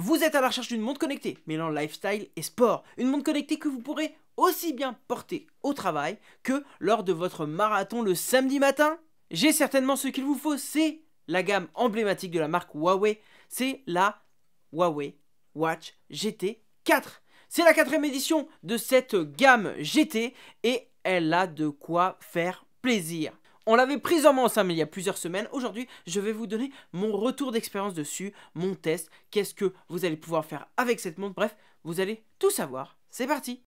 Vous êtes à la recherche d'une montre connectée mêlant lifestyle et sport. Une montre connectée que vous pourrez aussi bien porter au travail que lors de votre marathon le samedi matin. J'ai certainement ce qu'il vous faut, c'est la gamme emblématique de la marque Huawei, c'est la Huawei Watch GT 4. C'est la quatrième édition de cette gamme GT et elle a de quoi faire plaisir. On l'avait prise en main ensemble il y a plusieurs semaines. Aujourd'hui, je vais vous donner mon retour d'expérience dessus, mon test, qu'est-ce que vous allez pouvoir faire avec cette montre. Bref, vous allez tout savoir. C'est parti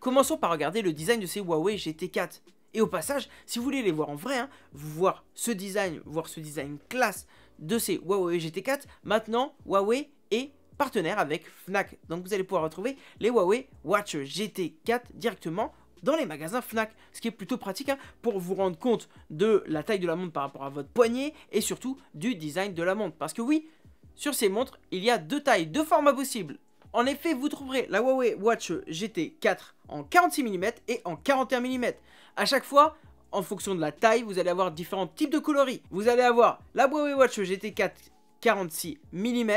Commençons par regarder le design de ces Huawei GT4. Et au passage, si vous voulez les voir en vrai, hein, voir ce design, voir ce design classe de ces Huawei GT4, maintenant Huawei est partenaire avec Fnac. Donc vous allez pouvoir retrouver les Huawei Watch GT4 directement dans les magasins Fnac, ce qui est plutôt pratique hein, pour vous rendre compte de la taille de la montre par rapport à votre poignet et surtout du design de la montre. Parce que oui, sur ces montres, il y a deux tailles, deux formats possibles. En effet, vous trouverez la Huawei Watch GT4 en 46 mm et en 41 mm. À chaque fois, en fonction de la taille, vous allez avoir différents types de coloris. Vous allez avoir la Huawei Watch GT4 46 mm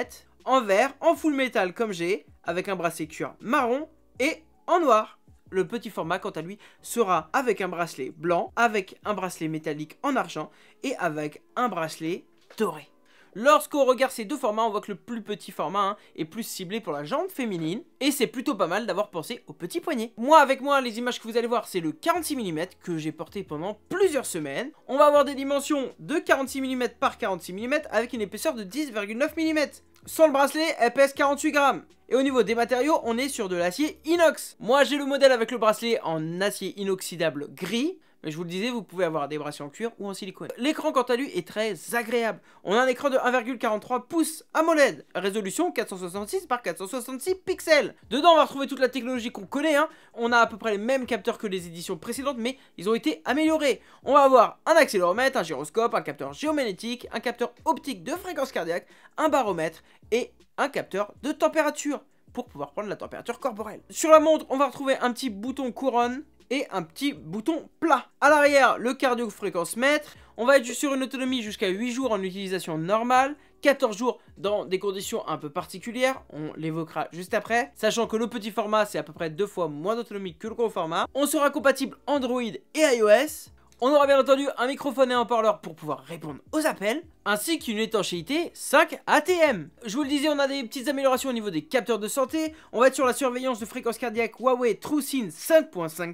en vert, en full métal comme j'ai, avec un bracelet cuir marron et en noir. Le petit format, quant à lui, sera avec un bracelet blanc, avec un bracelet métallique en argent et avec un bracelet doré. Lorsqu'on regarde ces deux formats, on voit que le plus petit format hein, est plus ciblé pour la jambe féminine. Et c'est plutôt pas mal d'avoir pensé au petit poignet. Moi, avec moi, les images que vous allez voir, c'est le 46 mm que j'ai porté pendant plusieurs semaines. On va avoir des dimensions de 46 mm par 46 mm avec une épaisseur de 10,9 mm. Sans le bracelet, elle pèse 48 grammes. Et au niveau des matériaux, on est sur de l'acier inox. Moi, j'ai le modèle avec le bracelet en acier inoxydable gris. Mais je vous le disais, vous pouvez avoir des brassiers en cuir ou en silicone. L'écran quant à lui est très agréable. On a un écran de 1,43 pouces AMOLED, résolution 466 par 466 pixels. Dedans, on va retrouver toute la technologie qu'on connaît. Hein. On a à peu près les mêmes capteurs que les éditions précédentes, mais ils ont été améliorés. On va avoir un accéléromètre, un gyroscope, un capteur géomagnétique, un capteur optique de fréquence cardiaque, un baromètre et un capteur de température pour pouvoir prendre la température corporelle. Sur la montre, on va retrouver un petit bouton couronne et un petit bouton plat. À l'arrière, le cardio-fréquence mètre. On va être sur une autonomie jusqu'à 8 jours en utilisation normale, 14 jours dans des conditions un peu particulières, on l'évoquera juste après, sachant que le petit format c'est à peu près deux fois moins d'autonomie que le gros format. On sera compatible Android et iOS. On aura bien entendu un microphone et un parleur pour pouvoir répondre aux appels, ainsi qu'une étanchéité 5 ATM. Je vous le disais, on a des petites améliorations au niveau des capteurs de santé. On va être sur la surveillance de fréquence cardiaque Huawei TrueSyn 5.5+.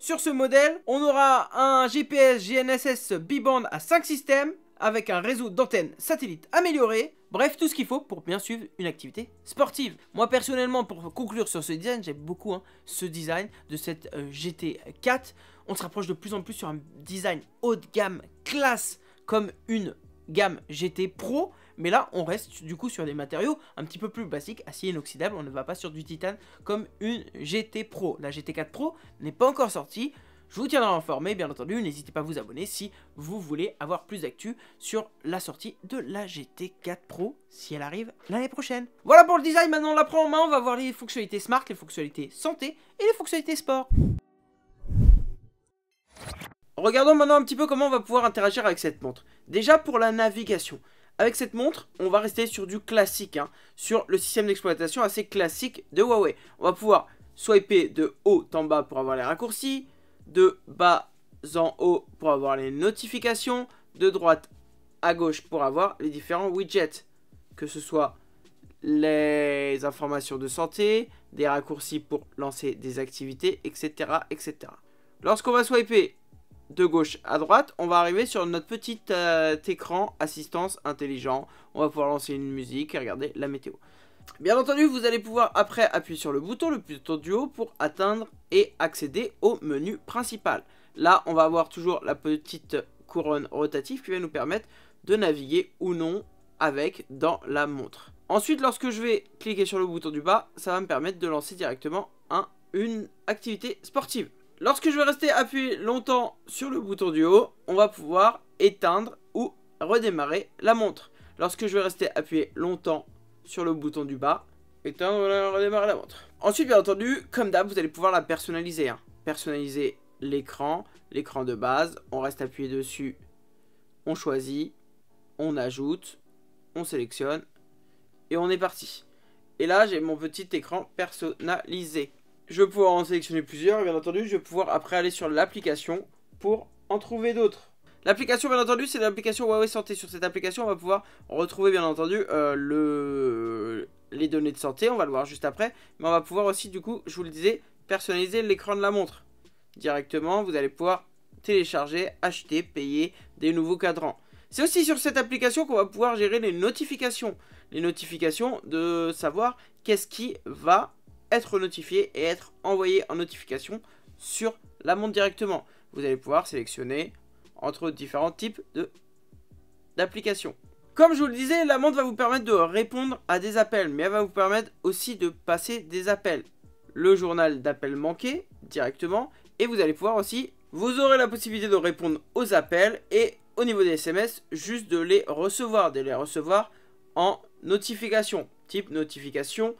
Sur ce modèle, on aura un GPS GNSS B-Band à 5 systèmes, avec un réseau d'antennes satellites amélioré. Bref, tout ce qu'il faut pour bien suivre une activité sportive. Moi personnellement, pour conclure sur ce design, j'aime beaucoup hein, ce design de cette euh, GT4. On se rapproche de plus en plus sur un design haut de gamme, classe, comme une gamme GT Pro. Mais là, on reste du coup sur des matériaux un petit peu plus basiques, acier inoxydable. On ne va pas sur du titane comme une GT Pro. La GT4 Pro n'est pas encore sortie. Je vous tiendrai informé, bien entendu. N'hésitez pas à vous abonner si vous voulez avoir plus d'actu sur la sortie de la GT4 Pro si elle arrive l'année prochaine. Voilà pour le design, maintenant on la prend en main. On va voir les fonctionnalités smart, les fonctionnalités santé et les fonctionnalités sport. Regardons maintenant un petit peu comment on va pouvoir interagir avec cette montre. Déjà pour la navigation. Avec cette montre, on va rester sur du classique, hein. sur le système d'exploitation assez classique de Huawei. On va pouvoir swiper de haut en bas pour avoir les raccourcis, de bas en haut pour avoir les notifications, de droite à gauche pour avoir les différents widgets, que ce soit les informations de santé, des raccourcis pour lancer des activités, etc. etc. Lorsqu'on va swiper de gauche à droite, on va arriver sur notre petit euh, écran assistance intelligent. On va pouvoir lancer une musique et regarder la météo. Bien entendu, vous allez pouvoir après appuyer sur le bouton le plus du haut pour atteindre et accéder au menu principal. Là, on va avoir toujours la petite couronne rotative qui va nous permettre de naviguer ou non avec dans la montre. Ensuite, lorsque je vais cliquer sur le bouton du bas, ça va me permettre de lancer directement une activité sportive. Lorsque je vais rester appuyé longtemps sur le bouton du haut, on va pouvoir éteindre ou redémarrer la montre. Lorsque je vais rester appuyé longtemps sur le bouton du bas, éteindre ou redémarrer la montre. Ensuite, bien entendu, comme d'hab, vous allez pouvoir la personnaliser. Hein. Personnaliser l'écran, l'écran de base. On reste appuyé dessus, on choisit, on ajoute, on sélectionne et on est parti. Et là, j'ai mon petit écran personnalisé. Je vais pouvoir en sélectionner plusieurs bien entendu, je vais pouvoir après aller sur l'application pour en trouver d'autres. L'application, bien entendu, c'est l'application Huawei Santé. Sur cette application, on va pouvoir retrouver, bien entendu, euh, le les données de santé, on va le voir juste après, mais on va pouvoir aussi du coup, je vous le disais, personnaliser l'écran de la montre. Directement, vous allez pouvoir télécharger, acheter, payer des nouveaux cadrans. C'est aussi sur cette application qu'on va pouvoir gérer les notifications. Les notifications de savoir qu'est-ce qui va être notifié et être envoyé en notification sur la montre directement. Vous allez pouvoir sélectionner entre différents types d'applications. Comme je vous le disais, la montre va vous permettre de répondre à des appels, mais elle va vous permettre aussi de passer des appels. Le journal d'appels manqués directement, et vous allez pouvoir aussi, vous aurez la possibilité de répondre aux appels et au niveau des SMS, juste de les recevoir, de les recevoir en notification, type notification,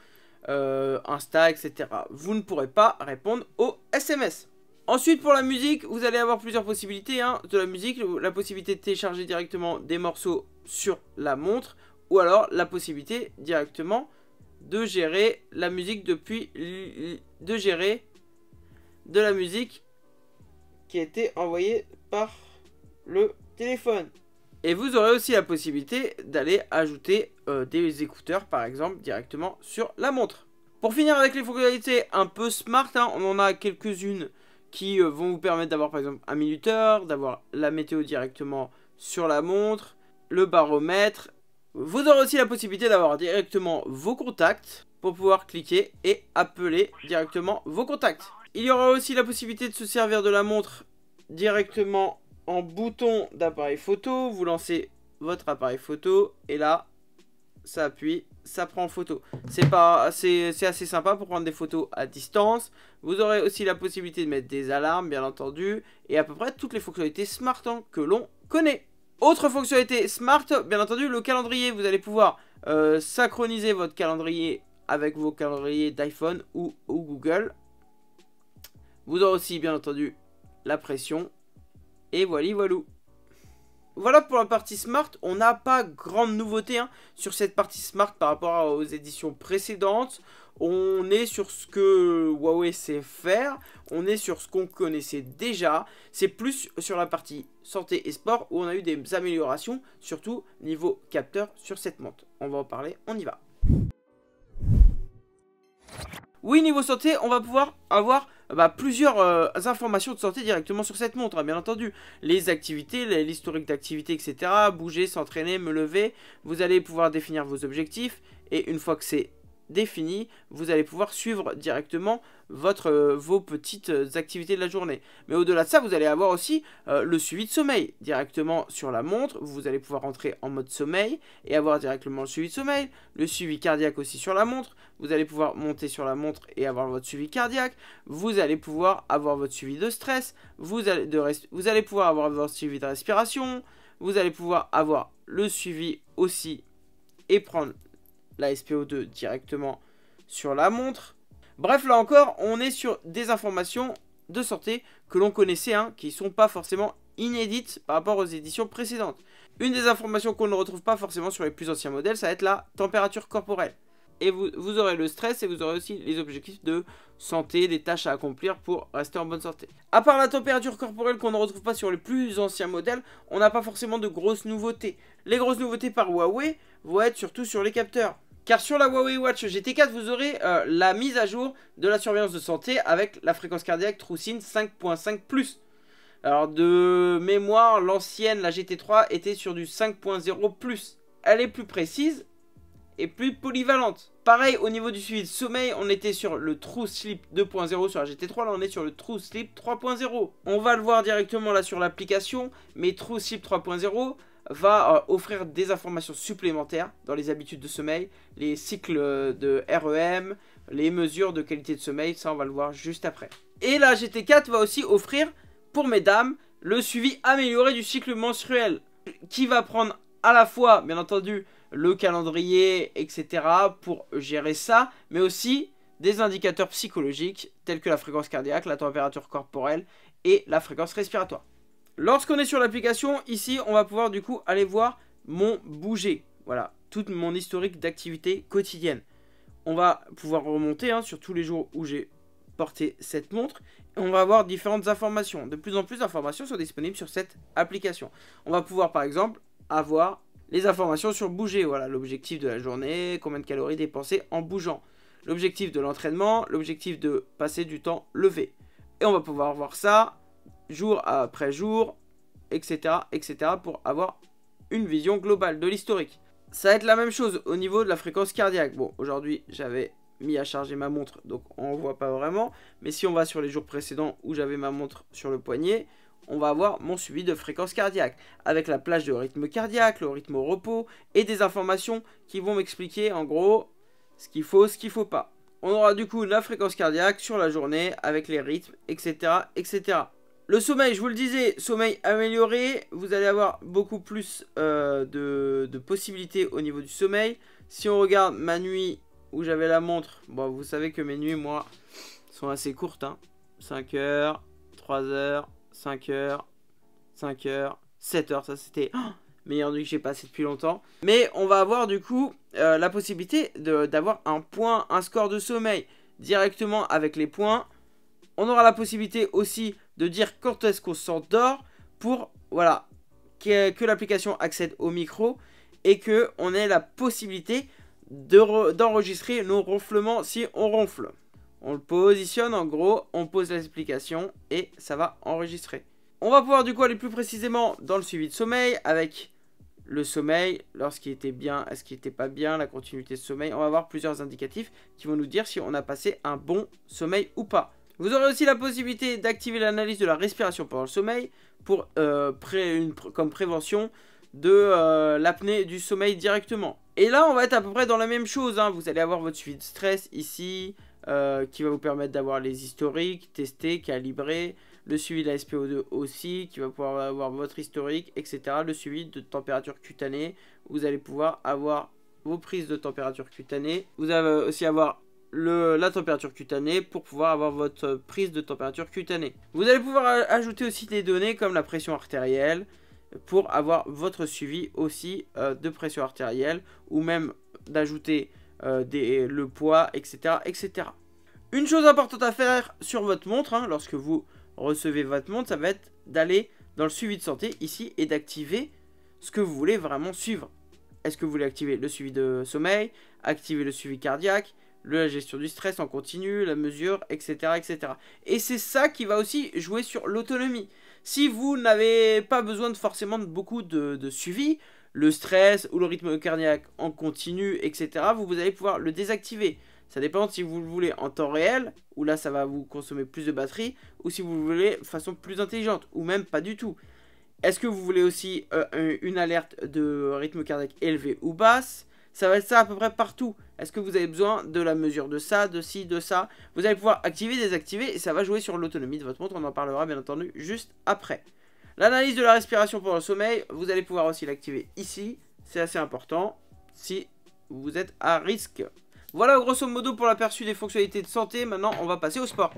euh, Insta, etc. Vous ne pourrez pas répondre aux SMS. Ensuite, pour la musique, vous allez avoir plusieurs possibilités hein. de la musique. La possibilité de télécharger directement des morceaux sur la montre ou alors la possibilité directement de gérer la musique depuis de gérer de la musique qui a été envoyée par le téléphone. Et vous aurez aussi la possibilité d'aller ajouter euh, des écouteurs par exemple directement sur la montre. Pour finir avec les fonctionnalités un peu smart, hein, on en a quelques-unes qui euh, vont vous permettre d'avoir par exemple un minuteur, d'avoir la météo directement sur la montre, le baromètre. Vous aurez aussi la possibilité d'avoir directement vos contacts pour pouvoir cliquer et appeler directement vos contacts. Il y aura aussi la possibilité de se servir de la montre directement en bouton d'appareil photo. Vous lancez votre appareil photo et là, ça appuie, ça prend photo. C'est pas, c'est assez sympa pour prendre des photos à distance. Vous aurez aussi la possibilité de mettre des alarmes, bien entendu, et à peu près toutes les fonctionnalités smart hein, que l'on connaît. Autre fonctionnalité smart, bien entendu, le calendrier. Vous allez pouvoir euh, synchroniser votre calendrier avec vos calendriers d'iPhone ou, ou, Google. Vous aurez aussi, bien entendu, la pression. Et voilà, voilou voilà pour la partie smart. On n'a pas grande nouveauté hein, sur cette partie smart par rapport aux éditions précédentes. On est sur ce que Huawei sait faire. On est sur ce qu'on connaissait déjà. C'est plus sur la partie santé et sport où on a eu des améliorations, surtout niveau capteur sur cette montre. On va en parler, on y va. Oui, niveau santé, on va pouvoir avoir euh, bah, plusieurs euh, informations de santé directement sur cette montre, hein, bien entendu. Les activités, l'historique d'activité, etc. Bouger, s'entraîner, me lever. Vous allez pouvoir définir vos objectifs. Et une fois que c'est défini, vous allez pouvoir suivre directement votre, euh, vos petites euh, activités de la journée. Mais au-delà de ça, vous allez avoir aussi euh, le suivi de sommeil. Directement sur la montre, vous allez pouvoir entrer en mode sommeil et avoir directement le suivi de sommeil. Le suivi cardiaque aussi sur la montre. Vous allez pouvoir monter sur la montre et avoir votre suivi cardiaque. Vous allez pouvoir avoir votre suivi de stress. Vous allez, de vous allez pouvoir avoir votre suivi de respiration. Vous allez pouvoir avoir le suivi aussi et prendre la SPO2 directement sur la montre. Bref, là encore, on est sur des informations de santé que l'on connaissait, hein, qui ne sont pas forcément inédites par rapport aux éditions précédentes. Une des informations qu'on ne retrouve pas forcément sur les plus anciens modèles, ça va être la température corporelle et vous, aurez le stress et vous aurez aussi les objectifs de santé, des tâches à accomplir pour rester en bonne santé. À part la température corporelle qu'on ne retrouve pas sur les plus anciens modèles, on n'a pas forcément de grosses nouveautés. Les grosses nouveautés par Huawei vont être surtout sur les capteurs. Car sur la Huawei Watch GT4, vous aurez euh, la mise à jour de la surveillance de santé avec la fréquence cardiaque Troussine 5.5+. Alors de mémoire, l'ancienne, la GT3, était sur du 5.0+. Elle est plus précise et plus polyvalente. Pareil au niveau du suivi de sommeil, on était sur le True Sleep 2.0 sur la GT3, là on est sur le True Sleep 3.0. On va le voir directement là sur l'application, mais True Sleep 3.0 va euh, offrir des informations supplémentaires dans les habitudes de sommeil, les cycles euh, de REM, les mesures de qualité de sommeil, ça on va le voir juste après. Et la GT4 va aussi offrir pour mesdames le suivi amélioré du cycle menstruel qui va prendre à la fois bien entendu le calendrier, etc. pour gérer ça, mais aussi des indicateurs psychologiques tels que la fréquence cardiaque, la température corporelle et la fréquence respiratoire. Lorsqu'on est sur l'application, ici, on va pouvoir du coup aller voir mon bouger. Voilà, toute mon historique d'activité quotidienne. On va pouvoir remonter hein, sur tous les jours où j'ai porté cette montre. on va avoir différentes informations. De plus en plus d'informations sont disponibles sur cette application. On va pouvoir par exemple avoir les informations sur bouger, voilà, l'objectif de la journée, combien de calories dépensées en bougeant, l'objectif de l'entraînement, l'objectif de passer du temps levé. Et on va pouvoir voir ça jour après jour, etc., etc., pour avoir une vision globale de l'historique. Ça va être la même chose au niveau de la fréquence cardiaque. Bon, aujourd'hui, j'avais mis à charger ma montre, donc on ne voit pas vraiment. Mais si on va sur les jours précédents où j'avais ma montre sur le poignet, on va avoir mon suivi de fréquence cardiaque, avec la plage de rythme cardiaque, le rythme au repos, et des informations qui vont m'expliquer en gros ce qu'il faut, ce qu'il faut pas. On aura du coup la fréquence cardiaque sur la journée, avec les rythmes, etc. etc. Le sommeil, je vous le disais, sommeil amélioré, vous allez avoir beaucoup plus euh, de, possibilités au niveau du sommeil. Si on regarde ma nuit où j'avais la montre, bon, vous savez que mes nuits, moi, sont assez courtes. Hein. 5 heures, 3 heures, 5h, 5h, 7h. Ça, c'était oh, meilleur nuit que j'ai passé depuis longtemps. Mais on va avoir du coup euh, la possibilité d'avoir un point, un score de sommeil directement avec les points. On aura la possibilité aussi de dire quand est-ce qu'on s'endort pour voilà que, l'application accède au micro et que on ait la possibilité d'enregistrer nos ronflements si on ronfle. On le positionne en gros, on pose l'explication et ça va enregistrer. On va pouvoir du coup aller plus précisément dans le suivi de sommeil avec le sommeil, lorsqu'il était bien, est-ce qu'il n'était pas bien, la continuité de sommeil. On va avoir plusieurs indicatifs qui vont nous dire si on a passé un bon sommeil ou pas. Vous aurez aussi la possibilité d'activer l'analyse de la respiration pendant le sommeil pour, euh, comme prévention de euh, l'apnée du sommeil directement. Et là, on va être à peu près dans la même chose. Hein. Vous allez avoir votre suivi de stress ici, euh, qui va vous permettre d'avoir les historiques, tester, calibrer, le suivi de la SPO2 aussi, qui va pouvoir avoir votre historique, etc. Le suivi de température cutanée, vous allez pouvoir avoir vos prises de température cutanée. Vous allez aussi avoir la température cutanée pour pouvoir avoir votre prise de température cutanée. Vous allez pouvoir ajouter aussi des données comme la pression artérielle pour avoir votre suivi aussi euh, de pression artérielle ou même d'ajouter euh, le poids, etc., etc. Une chose importante à faire sur votre montre, hein, lorsque vous recevez votre montre, ça va être d'aller dans le suivi de santé ici et d'activer ce que vous voulez vraiment suivre. Est-ce que vous voulez activer le suivi de sommeil, activer le suivi cardiaque, la gestion du stress en continu, la mesure, etc. etc. Et c'est ça qui va aussi jouer sur l'autonomie. Si vous n'avez pas besoin de forcément de beaucoup de suivi, le stress ou le rythme cardiaque en continu, etc., vous, vous allez pouvoir le désactiver. Ça dépend si vous le voulez en temps réel, où là ça va vous consommer plus de batterie, ou si vous le voulez de façon plus intelligente, ou même pas du tout. Est-ce que vous voulez aussi euh, une alerte de rythme cardiaque élevé ou basse Ça va être ça à peu près partout. Est-ce que vous avez besoin de la mesure de ça, de ci, de ça Vous allez pouvoir activer, désactiver, et ça va jouer sur l'autonomie de votre montre, on en parlera bien entendu juste après. L'analyse de la respiration pendant le sommeil, vous allez pouvoir aussi l'activer ici. C'est assez important si vous êtes à risque. Voilà grosso modo pour l'aperçu des fonctionnalités de santé. Maintenant, on va passer au sport.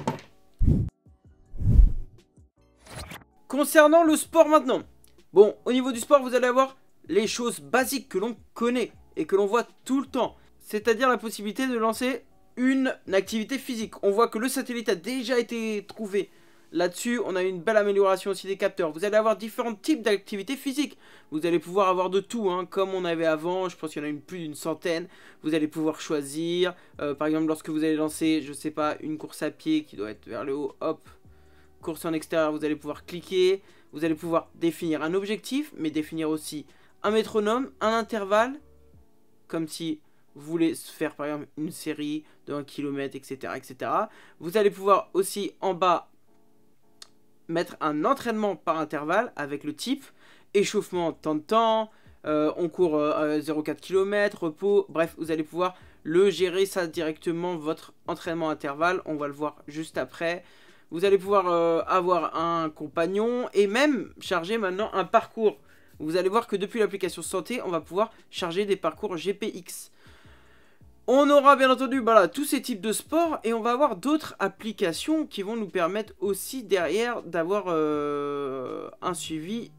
Concernant le sport maintenant. Bon, au niveau du sport, vous allez avoir les choses basiques que l'on connaît et que l'on voit tout le temps. C'est-à-dire la possibilité de lancer une activité physique. On voit que le satellite a déjà été trouvé Là-dessus, on a une belle amélioration aussi des capteurs. Vous allez avoir différents types d'activités physiques. Vous allez pouvoir avoir de tout, hein, comme on avait avant. Je pense qu'il y en a une, plus d'une centaine. Vous allez pouvoir choisir. Euh, par exemple, lorsque vous allez lancer, je sais pas, une course à pied qui doit être vers le haut, hop, course en extérieur, vous allez pouvoir cliquer. Vous allez pouvoir définir un objectif, mais définir aussi un métronome, un intervalle, comme si vous voulez faire par exemple une série d'un kilomètre, etc., etc. Vous allez pouvoir aussi en bas mettre un entraînement par intervalle avec le type échauffement temps de temps, euh, on court 0,4 euh, km, repos, bref, vous allez pouvoir le gérer ça directement, votre entraînement intervalle, on va le voir juste après. Vous allez pouvoir euh, avoir un compagnon et même charger maintenant un parcours. Vous allez voir que depuis l'application santé, on va pouvoir charger des parcours GPX. On aura bien entendu voilà, tous ces types de sports et on va avoir d'autres applications qui vont nous permettre aussi derrière d'avoir euh, un suivi.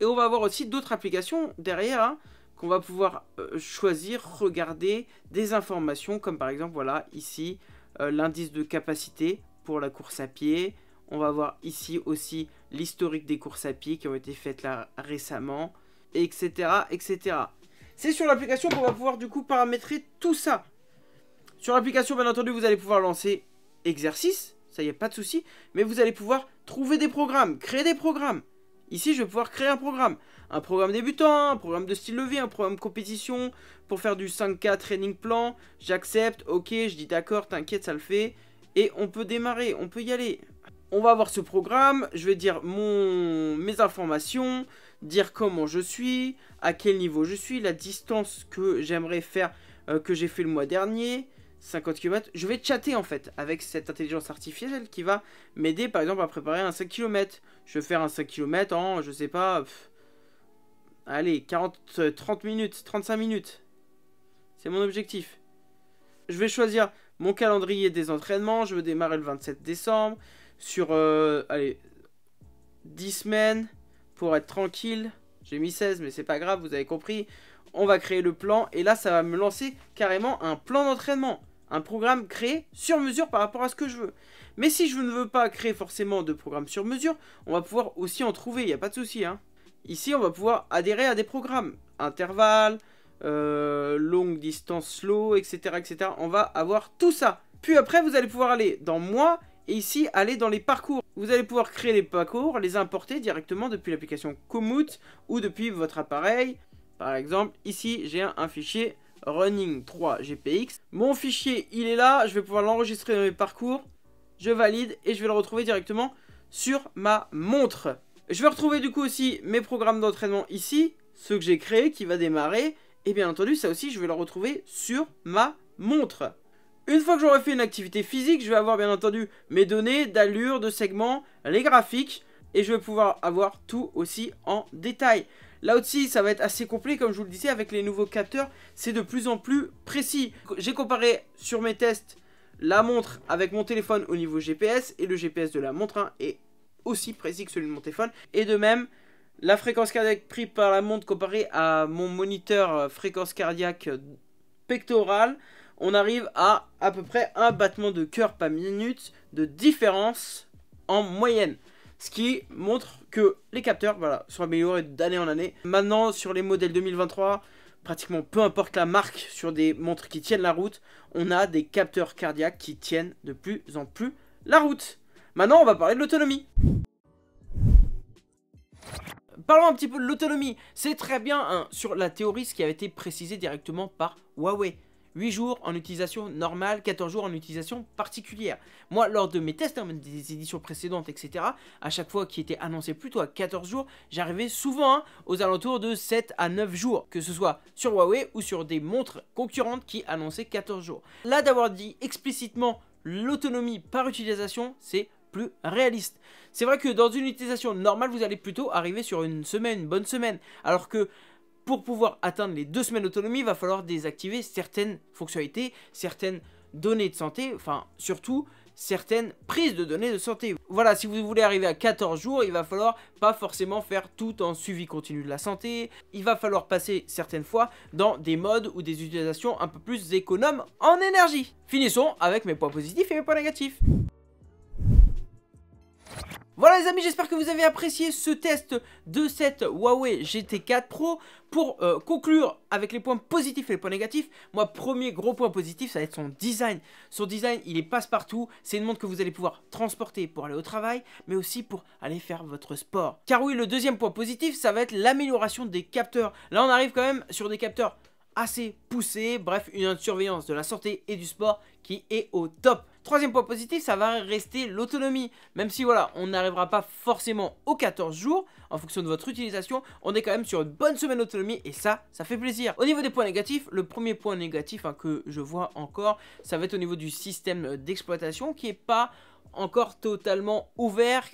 Et on va avoir aussi d'autres applications derrière hein, qu'on va pouvoir euh, choisir, regarder des informations comme par exemple voilà ici euh, l'indice de capacité pour la course à pied. On va voir ici aussi l'historique des courses à pied qui ont été faites là récemment, etc. etc. C'est sur l'application qu'on va pouvoir du coup paramétrer tout ça. Sur l'application, bien entendu, vous allez pouvoir lancer exercice, ça y est, pas de souci. Mais vous allez pouvoir trouver des programmes, créer des programmes. Ici, je vais pouvoir créer un programme. Un programme débutant, un programme de style levé, un programme compétition pour faire du 5K training plan. J'accepte, ok, je dis d'accord, t'inquiète, ça le fait. Et on peut démarrer, on peut y aller on va voir ce programme, je vais dire mon, mes informations, dire comment je suis, à quel niveau je suis, la distance que j'aimerais faire, euh, que j'ai fait le mois dernier, 50 km. Je vais chatter en fait avec cette intelligence artificielle qui va m'aider par exemple à préparer un 5 km. Je vais faire un 5 km en, je sais pas, allez, 40, 30 euh, minutes, 35 minutes. C'est mon objectif. Je vais choisir mon calendrier des entraînements, je veux démarrer le 27 décembre, sur 10 euh, semaines pour être tranquille. J'ai mis 16, mais c'est pas grave, vous avez compris. On va créer le plan et là, ça va me lancer carrément un plan d'entraînement. Un programme créé sur mesure par rapport à ce que je veux. Mais si je ne veux pas créer forcément de programme sur mesure, on va pouvoir aussi en trouver, il n'y a pas de souci. Hein. Ici, on va pouvoir adhérer à des programmes. Intervalles, euh, longue distance slow, etc., etc. On va avoir tout ça. Puis après, vous allez pouvoir aller dans moi et ici, aller dans les parcours. Vous allez pouvoir créer les parcours, les importer directement depuis l'application Komoot ou depuis votre appareil. Par exemple, ici, j'ai un, un, fichier running 3 GPX. Mon fichier, il est là. Je vais pouvoir l'enregistrer dans mes parcours. Je valide et je vais le retrouver directement sur ma montre. Je vais retrouver du coup aussi mes programmes d'entraînement ici, ceux que j'ai créés qui va démarrer. Et bien entendu, ça aussi, je vais le retrouver sur ma montre. Une fois que j'aurai fait une activité physique, je vais avoir bien entendu mes données d'allure, de segments, les graphiques, et je vais pouvoir avoir tout aussi en détail. Là aussi, ça va être assez complet, comme je vous le disais, avec les nouveaux capteurs, c'est de plus en plus précis. J'ai comparé sur mes tests la montre avec mon téléphone au niveau GPS, et le GPS de la montre hein, est aussi précis que celui de mon téléphone, et de même, la fréquence cardiaque prise par la montre comparée à mon moniteur euh, fréquence cardiaque euh, pectorale, on arrive à à peu près un battement de cœur par minute de différence en moyenne. Ce qui montre que les capteurs voilà, sont améliorés d'année en année. Maintenant, sur les modèles 2023, pratiquement peu importe la marque, sur des montres qui tiennent la route, on a des capteurs cardiaques qui tiennent de plus en plus la route. Maintenant, on va parler de l'autonomie. Parlons un petit peu de l'autonomie. C'est très bien hein, sur la théorie, ce qui avait été précisé directement par Huawei. 8 jours en utilisation normale, 14 jours en utilisation particulière. Moi, lors de mes tests, hein, des éditions précédentes, etc., à chaque fois qui était annoncé plutôt à 14 jours, j'arrivais souvent hein, aux alentours de 7 à 9 jours, que ce soit sur Huawei ou sur des montres concurrentes qui annonçaient 14 jours. Là, d'avoir dit explicitement l'autonomie par utilisation, c'est plus réaliste. C'est vrai que dans une utilisation normale, vous allez plutôt arriver sur une semaine, une bonne semaine, alors que pour pouvoir atteindre les deux semaines d'autonomie, il va falloir désactiver certaines fonctionnalités, certaines données de santé, enfin surtout certaines prises de données de santé. Voilà, si vous voulez arriver à 14 jours, il va falloir pas forcément faire tout en suivi continu de la santé. Il va falloir passer certaines fois dans des modes ou des utilisations un peu plus économes en énergie. Finissons avec mes points positifs et mes points négatifs. Voilà les amis, j'espère que vous avez apprécié ce test de cette Huawei GT4 Pro. Pour euh, conclure avec les points positifs et les points négatifs, moi premier gros point positif, ça va être son design. Son design, il est passe-partout, c'est une montre que vous allez pouvoir transporter pour aller au travail, mais aussi pour aller faire votre sport. Car oui, le deuxième point positif, ça va être l'amélioration des capteurs. Là, on arrive quand même sur des capteurs assez poussés, bref, une surveillance de la santé et du sport qui est au top. Troisième point positif, ça va rester l'autonomie. Même si voilà, on n'arrivera pas forcément aux 14 jours, en fonction de votre utilisation, on est quand même sur une bonne semaine d'autonomie et ça, ça fait plaisir. Au niveau des points négatifs, le premier point négatif hein, que je vois encore, ça va être au niveau du système d'exploitation qui est pas encore totalement ouvert.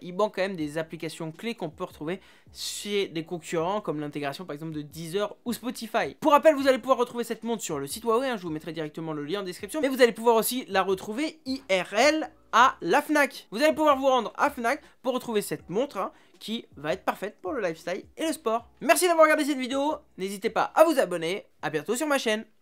il manque quand même des applications clés qu'on peut retrouver chez des concurrents comme l'intégration par exemple de Deezer ou Spotify. Pour rappel, vous allez pouvoir retrouver cette montre sur le site Huawei, hein, je vous mettrai directement le lien en description, mais vous allez pouvoir aussi la retrouver IRL à la FNAC. Vous allez pouvoir vous rendre à FNAC pour retrouver cette montre hein, qui va être parfaite pour le lifestyle et le sport. Merci d'avoir regardé cette vidéo, n'hésitez pas à vous abonner, à bientôt sur ma chaîne.